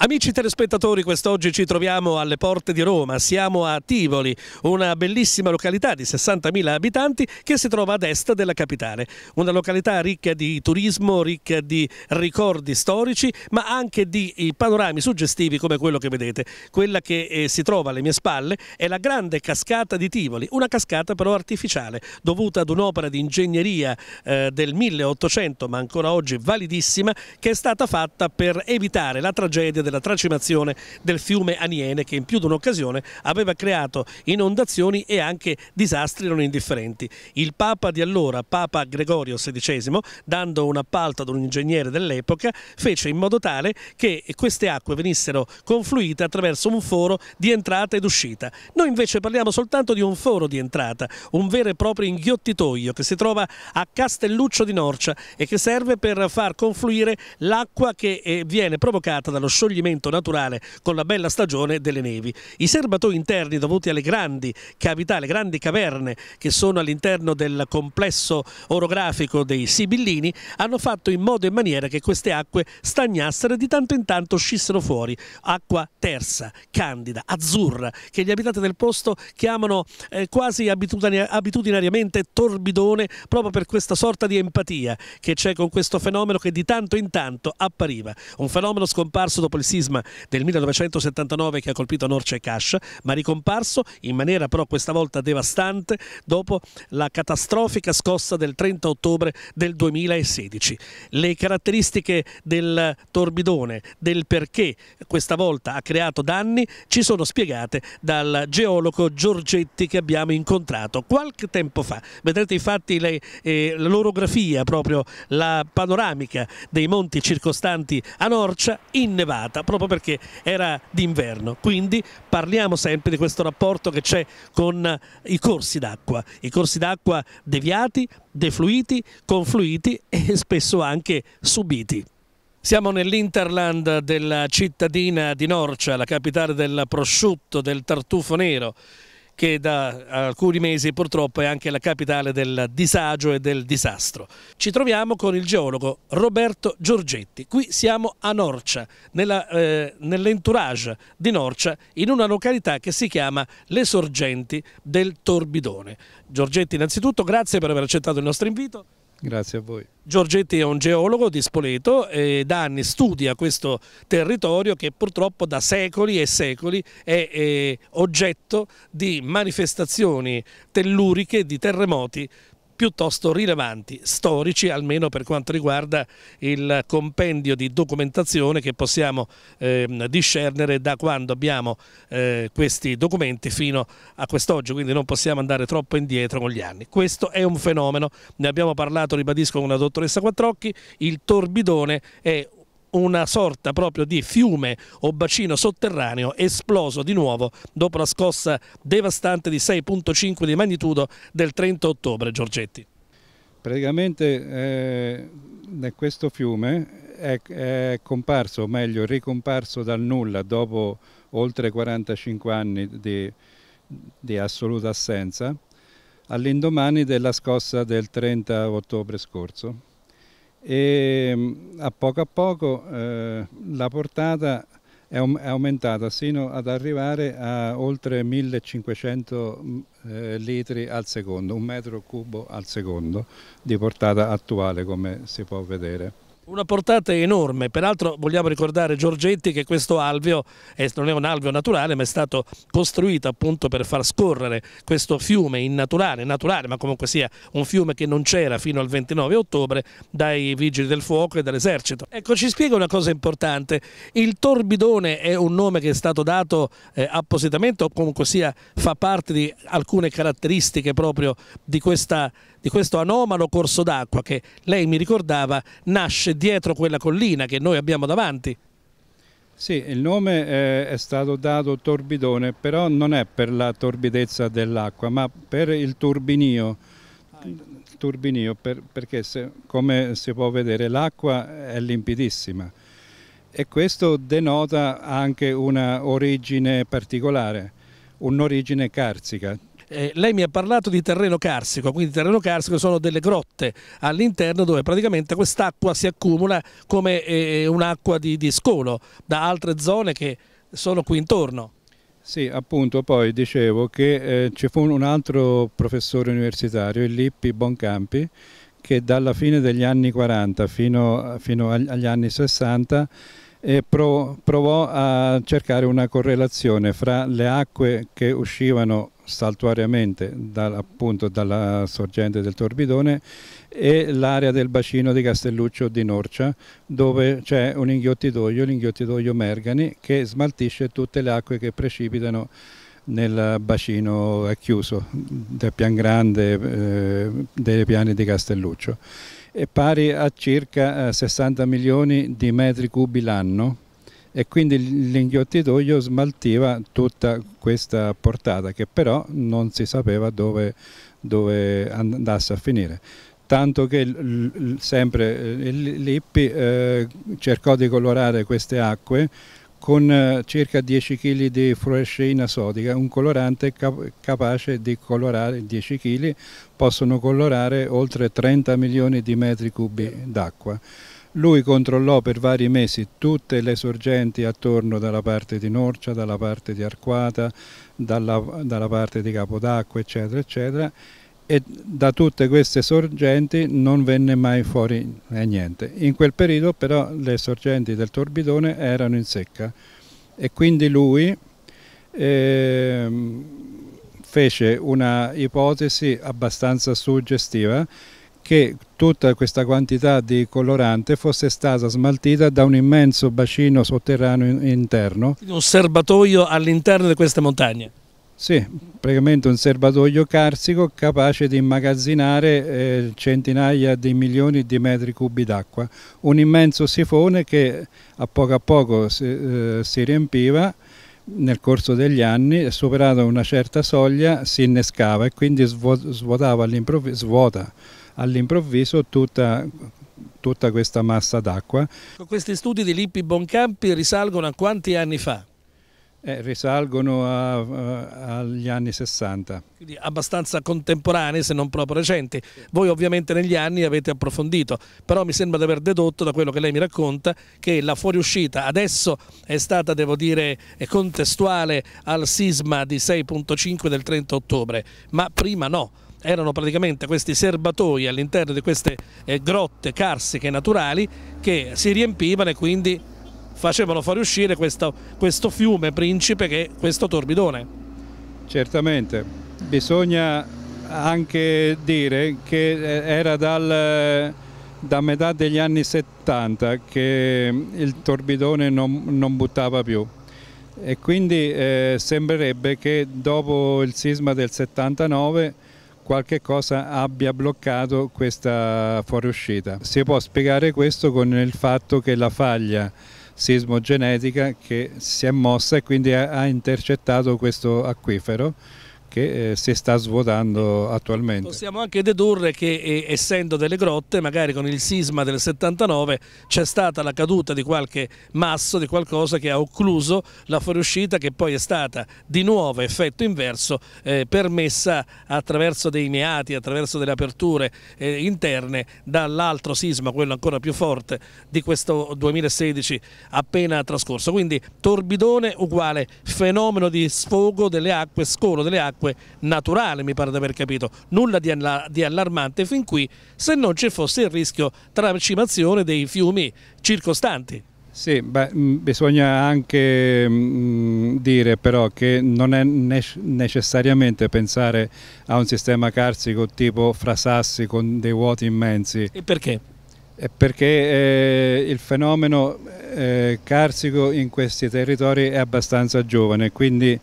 Amici telespettatori, quest'oggi ci troviamo alle porte di Roma, siamo a Tivoli, una bellissima località di 60.000 abitanti che si trova ad est della capitale. Una località ricca di turismo, ricca di ricordi storici, ma anche di eh, panorami suggestivi come quello che vedete. Quella che eh, si trova alle mie spalle è la grande cascata di Tivoli, una cascata però artificiale, dovuta ad un'opera di ingegneria eh, del 1800, ma ancora oggi validissima, che è stata fatta per evitare la tragedia della tracimazione del fiume Aniene che in più di un'occasione aveva creato inondazioni e anche disastri non indifferenti. Il Papa di allora, Papa Gregorio XVI, dando un appalto ad un ingegnere dell'epoca, fece in modo tale che queste acque venissero confluite attraverso un foro di entrata ed uscita. Noi invece parliamo soltanto di un foro di entrata, un vero e proprio inghiottitoio che si trova a Castelluccio di Norcia e che serve per far confluire l'acqua che eh, viene provocata dallo scioglimento raccoglimento naturale con la bella stagione delle nevi. I serbatoi interni dovuti alle grandi cavità, alle grandi caverne che sono all'interno del complesso orografico dei Sibillini hanno fatto in modo e maniera che queste acque stagnassero e di tanto in tanto uscissero fuori. Acqua tersa, candida, azzurra, che gli abitanti del posto chiamano eh, quasi abitudinariamente torbidone proprio per questa sorta di empatia che c'è con questo fenomeno che di tanto in tanto appariva. Un fenomeno scomparso dopo il sisma del 1979 che ha colpito Norcia e Cash, ma ricomparso in maniera però questa volta devastante dopo la catastrofica scossa del 30 ottobre del 2016. Le caratteristiche del torbidone, del perché questa volta ha creato danni, ci sono spiegate dal geologo Giorgetti che abbiamo incontrato qualche tempo fa. Vedrete infatti le, eh, l'orografia, proprio la panoramica dei monti circostanti a Norcia innevata giornata proprio perché era d'inverno. Quindi parliamo sempre di questo rapporto che c'è con eh, i corsi d'acqua, i corsi d'acqua deviati, defluiti, confluiti e spesso anche subiti. Siamo nell'Interland della cittadina di Norcia, la capitale del prosciutto, del tartufo nero che da alcuni mesi purtroppo è anche la capitale del disagio e del disastro. Ci troviamo con il geologo Roberto Giorgetti. Qui siamo a Norcia, eh, nell'entourage eh, nell di Norcia, in una località che si chiama Le Sorgenti del Torbidone. Giorgetti, innanzitutto grazie per aver accettato il nostro invito. Grazie a voi. Giorgetti è un geologo di Spoleto e da anni studia questo territorio che purtroppo da secoli e secoli è, è eh, oggetto di manifestazioni telluriche, di terremoti piuttosto rilevanti, storici almeno per quanto riguarda il compendio di documentazione che possiamo ehm, discernere da quando abbiamo eh, questi documenti fino a quest'oggi, quindi non possiamo andare troppo indietro con gli anni. Questo è un fenomeno, ne abbiamo parlato, ribadisco, con la dottoressa Quattrocchi, il torbidone è una sorta proprio di fiume o bacino sotterraneo esploso di nuovo dopo la scossa devastante di 6.5 di magnitudo del 30 ottobre, Giorgetti. Praticamente eh, questo fiume è, è comparso, o meglio ricomparso dal nulla dopo oltre 45 anni di, di assoluta assenza all'indomani della scossa del 30 ottobre scorso e mm, a poco a poco eh, la portata è, è, aumentata sino ad arrivare a oltre 1500 mm, eh, litri al secondo, un metro cubo al secondo di portata attuale come si può vedere. Una portata enorme, peraltro vogliamo ricordare Giorgetti che questo alveo è, non è un alveo naturale ma è stato costruito appunto per far scorrere questo fiume innaturale, naturale ma comunque sia un fiume che non c'era fino al 29 ottobre dai vigili del fuoco e dall'esercito. Ecco ci spiega una cosa importante, il Torbidone è un nome che è stato dato eh, appositamente o comunque sia fa parte di alcune caratteristiche proprio di questa di questo anomalo corso d'acqua che lei mi ricordava nasce dietro quella collina che noi abbiamo davanti. Sì, il nome eh, è stato dato Torbidone, però non è per la torbidezza dell'acqua, ma per il turbinio. turbinio per, perché se, come si può vedere l'acqua è limpidissima e questo denota anche una origine particolare, un'origine carsica, eh, lei mi ha parlato di terreno carsico, quindi terreno carsico sono delle grotte all'interno dove praticamente quest'acqua si accumula come eh, un'acqua di, di scolo da altre zone che sono qui intorno. Sì, appunto, poi dicevo che eh, ci fu un altro professore universitario, il Lippi Boncampi, che dalla fine degli anni 40 fino, fino agli anni 60 eh, provò a cercare una correlazione fra le acque che uscivano saltuariamente dal, appunto dalla sorgente del Torbidone e l'area del bacino di Castelluccio di Norcia dove c'è un inghiottitoio, l'inghiottitoio Mergani che smaltisce tutte le acque che precipitano nel bacino chiuso del Pian Grande eh, dei piani di Castelluccio è pari a circa 60 eh, milioni di metri cubi l'anno e quindi l'inghiottitoio smaltiva tutta questa portata che però non si sapeva dove, dove andasse a finire tanto che sempre eh, Lippi eh, cercò di colorare queste acque con eh, circa 10 kg di fluoresceina sodica, un colorante cap capace di colorare 10 kg, possono colorare oltre 30 milioni di metri cubi d'acqua. Lui controllò per vari mesi tutte le sorgenti attorno dalla parte di Norcia, dalla parte di Arquata, dalla, dalla parte di Capodacqua, eccetera, eccetera, e da tutte queste sorgenti non venne mai fuori eh, niente. In quel periodo però le sorgenti del Torbidone erano in secca e quindi lui eh, fece una ipotesi abbastanza suggestiva che tutta questa quantità di colorante fosse stata smaltita da un immenso bacino sotterraneo interno. Un serbatoio all'interno di queste montagne? Sì, praticamente un serbatoio carsico capace di immagazzinare eh, centinaia di milioni di metri cubi d'acqua, un immenso sifone che a poco a poco si, eh, si riempiva nel corso degli anni, superato una certa soglia, si innescava e quindi svuotava all'improvviso, svuota all'improvviso tutta, tutta questa massa d'acqua. Questi studi di Lippi Boncampi risalgono a quanti anni fa? Eh, risalgono a, a, agli anni 60. Quindi abbastanza contemporanei se non proprio recenti. Voi ovviamente negli anni avete approfondito, però mi sembra di aver dedotto da quello che lei mi racconta che la fuoriuscita adesso è stata, devo dire, contestuale al sisma di 6.5 del 30 ottobre, ma prima no erano praticamente questi serbatoi all'interno di queste eh, grotte carsiche naturali che si riempivano e quindi facevano fuoriuscire questo, questo fiume principe che è questo torbidone. Certamente, bisogna anche dire che eh, era dal, eh, da metà degli anni 70 che mm, il torbidone non, non buttava più e quindi eh, sembrerebbe che dopo il sisma del 79 qualche cosa abbia bloccato questa fuoriuscita. Si può spiegare questo con il fatto che la faglia sismogenetica che si è mossa e quindi ha intercettato questo acquifero che eh, si sta svuotando attualmente. Possiamo anche dedurre che eh, essendo delle grotte, magari con il sisma del 79 c'è stata la caduta di qualche masso, di qualcosa che ha occluso la fuoriuscita che poi è stata di nuovo effetto inverso eh, permessa attraverso dei meati, attraverso delle aperture eh, interne dall'altro sisma, quello ancora più forte di questo 2016 appena trascorso. Quindi torbidone uguale fenomeno di sfogo delle acque, scolo delle acque comunque naturale, mi pare di aver capito, nulla di, di allarmante fin qui, se non ci fosse il rischio tracimazione dei fiumi circostanti. Sì, beh, mm, bisogna anche mm, dire però che non è necessariamente pensare a un sistema carsico tipo frasassi con dei vuoti immensi. E perché? perché eh, il fenomeno eh, carsico in questi territori è abbastanza giovane, quindi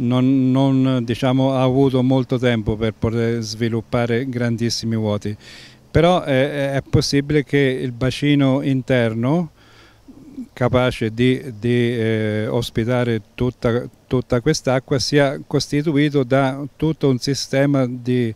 non, non diciamo, ha avuto molto tempo per poter sviluppare grandissimi vuoti. Però è, è possibile che il bacino interno, capace di, di eh, ospitare tutta, tutta quest'acqua, sia costituito da tutto un sistema di,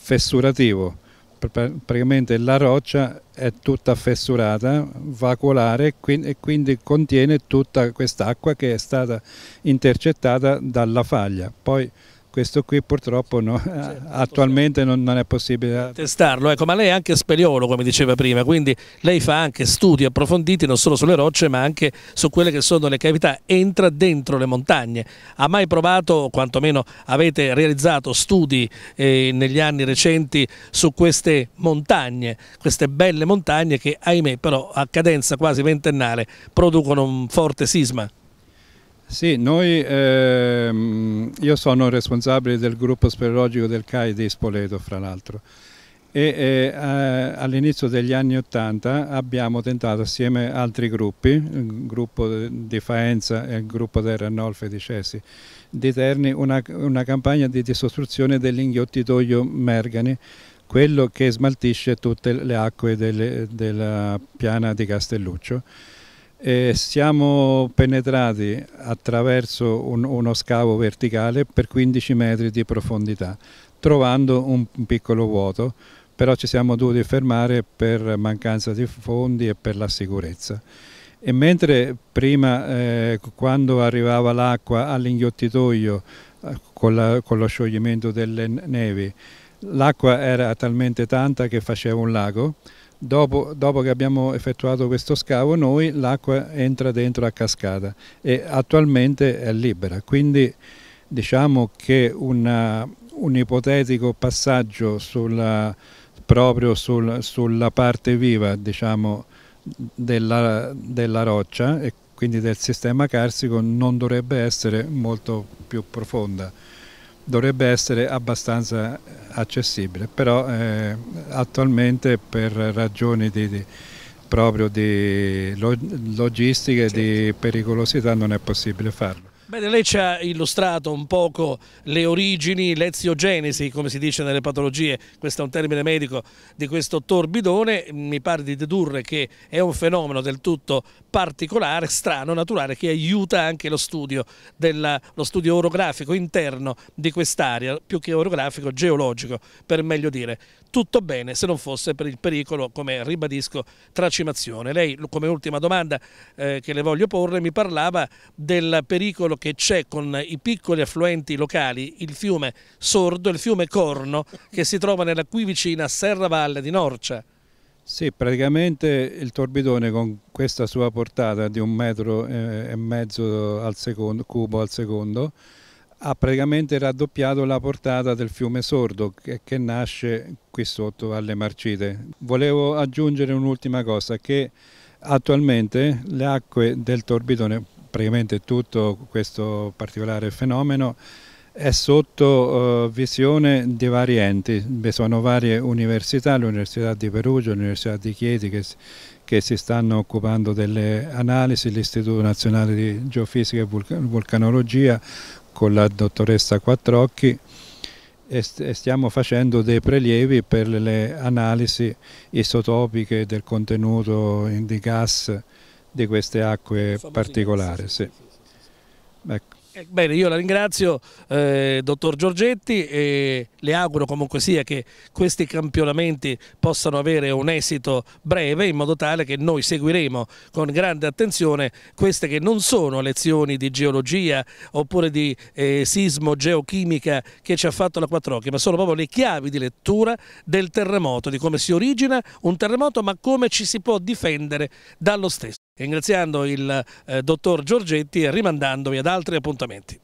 fessurativo praticamente la roccia è tutta fessurata, vacuolare e quindi contiene tutta quest'acqua che è stata intercettata dalla faglia. Poi questo qui purtroppo no, certo, attualmente non, non, è possibile eh. testarlo, ecco, ma lei è anche speleologo come diceva prima, quindi lei fa anche studi approfonditi non solo sulle rocce ma anche su quelle che sono le cavità, entra dentro le montagne, ha mai provato o quantomeno avete realizzato studi eh, negli anni recenti su queste montagne, queste belle montagne che ahimè però a cadenza quasi ventennale producono un forte sisma? Sì, noi, ehm, io sono responsabile del gruppo speleologico del CAI di Spoleto, fra l'altro, e eh, all'inizio degli anni Ottanta abbiamo tentato assieme ad altri gruppi, il gruppo di Faenza e il gruppo Terra Nolfe di Cesi, di Terni, una, una campagna di disostruzione dell'inghiottitoio Mergani, quello che smaltisce tutte le acque delle, della piana di Castelluccio e siamo penetrati attraverso un, uno scavo verticale per 15 metri di profondità, trovando un, piccolo vuoto, però ci siamo dovuti fermare per mancanza di fondi e per la sicurezza. E mentre prima, eh, quando arrivava l'acqua all'inghiottitoio eh, con, la, con lo scioglimento delle nevi, l'acqua era talmente tanta che faceva un lago, Dopo, dopo, che abbiamo effettuato questo scavo noi l'acqua entra dentro la cascata e attualmente è libera, quindi diciamo che una, un ipotetico passaggio sulla, proprio sul, sulla parte viva diciamo, della, della, roccia e quindi del sistema carsico non dovrebbe essere molto più profonda dovrebbe essere abbastanza eh, accessibile, però eh, attualmente per ragioni di, di, proprio di log logistiche e certo. di pericolosità non è possibile farlo. Bene, lei ci ha illustrato un poco le origini, l'eziogenesi, come si dice nelle patologie, questo è un termine medico, di questo torbidone. Mi pare di dedurre che è un fenomeno del tutto particolare, strano, naturale, che aiuta anche lo studio, della, lo studio orografico interno di quest'area, più che orografico, geologico, per meglio dire. Tutto bene se non fosse per il pericolo, come ribadisco, tracimazione. Lei, come ultima domanda eh, che le voglio porre, mi parlava del pericolo che c'è con i piccoli affluenti locali, il fiume Sordo il fiume Corno, che si trova nella qui vicina Serra Valle di Norcia. Sì, praticamente il torbidone con questa sua portata di un metro eh, e mezzo al secondo, cubo al secondo ha praticamente raddoppiato la portata del fiume Sordo che, che nasce qui sotto alle Marcite. Volevo aggiungere un'ultima cosa, che attualmente le acque del torbidone praticamente tutto questo particolare fenomeno è sotto uh, visione di vari enti, vi sono varie università, l'Università di Perugia, l'Università di Chieti che, che, si stanno occupando delle analisi, l'Istituto Nazionale di Geofisica e Vulcan Vulcanologia con la dottoressa Quattrocchi e, st e stiamo facendo dei prelievi per le analisi isotopiche del contenuto di gas di queste acque particolari. Sì. Ecco. Eh, bene, io la ringrazio, eh, dottor Giorgetti, e le auguro comunque sia che questi campionamenti possano avere un esito breve in modo tale che noi seguiremo con grande attenzione queste che non sono lezioni di geologia oppure di eh, sismo geochimica che ci ha fatto la Quattrocchi, ma sono proprio le chiavi di lettura del terremoto, di come si origina un terremoto ma come ci si può difendere dallo stesso ringraziando il eh, dottor Giorgetti e rimandandovi ad altri appuntamenti.